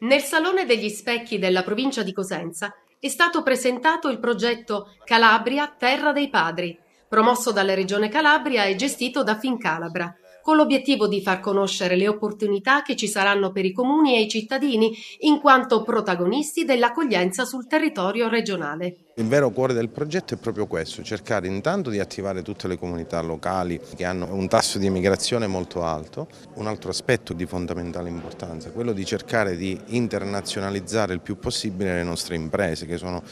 Nel Salone degli Specchi della provincia di Cosenza è stato presentato il progetto Calabria Terra dei Padri, promosso dalla Regione Calabria e gestito da Fincalabra, con l'obiettivo di far conoscere le opportunità che ci saranno per i comuni e i cittadini in quanto protagonisti dell'accoglienza sul territorio regionale. Il vero cuore del progetto è proprio questo, cercare intanto di attivare tutte le comunità locali che hanno un tasso di immigrazione molto alto. Un altro aspetto di fondamentale importanza è quello di cercare di internazionalizzare il più possibile le nostre imprese che sono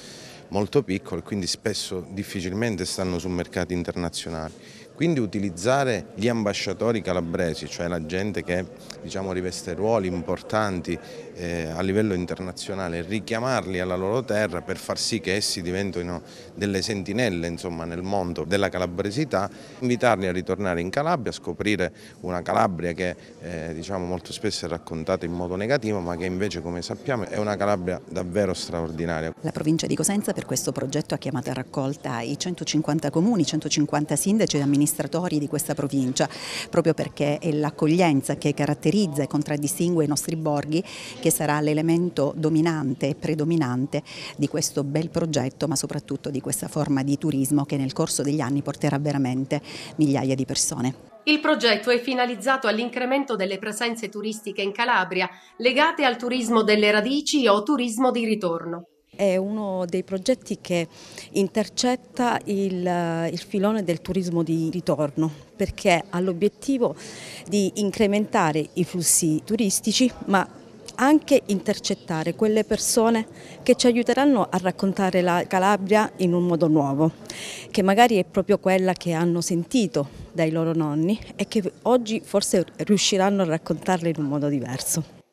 molto piccole e quindi spesso difficilmente stanno su mercati internazionali. Quindi utilizzare gli ambasciatori calabresi, cioè la gente che diciamo, riveste ruoli importanti eh, a livello internazionale, richiamarli alla loro terra per far sì che essi diventino delle sentinelle insomma, nel mondo della calabresità, invitarli a ritornare in Calabria, a scoprire una Calabria che eh, diciamo, molto spesso è raccontata in modo negativo, ma che invece come sappiamo è una Calabria davvero straordinaria. La provincia di Cosenza per questo progetto ha chiamato a raccolta i 150 comuni, 150 sindaci e amministratori amministratori di questa provincia, proprio perché è l'accoglienza che caratterizza e contraddistingue i nostri borghi che sarà l'elemento dominante e predominante di questo bel progetto, ma soprattutto di questa forma di turismo che nel corso degli anni porterà veramente migliaia di persone. Il progetto è finalizzato all'incremento delle presenze turistiche in Calabria, legate al turismo delle radici o turismo di ritorno è uno dei progetti che intercetta il, il filone del turismo di ritorno perché ha l'obiettivo di incrementare i flussi turistici ma anche intercettare quelle persone che ci aiuteranno a raccontare la Calabria in un modo nuovo, che magari è proprio quella che hanno sentito dai loro nonni e che oggi forse riusciranno a raccontarla in un modo diverso.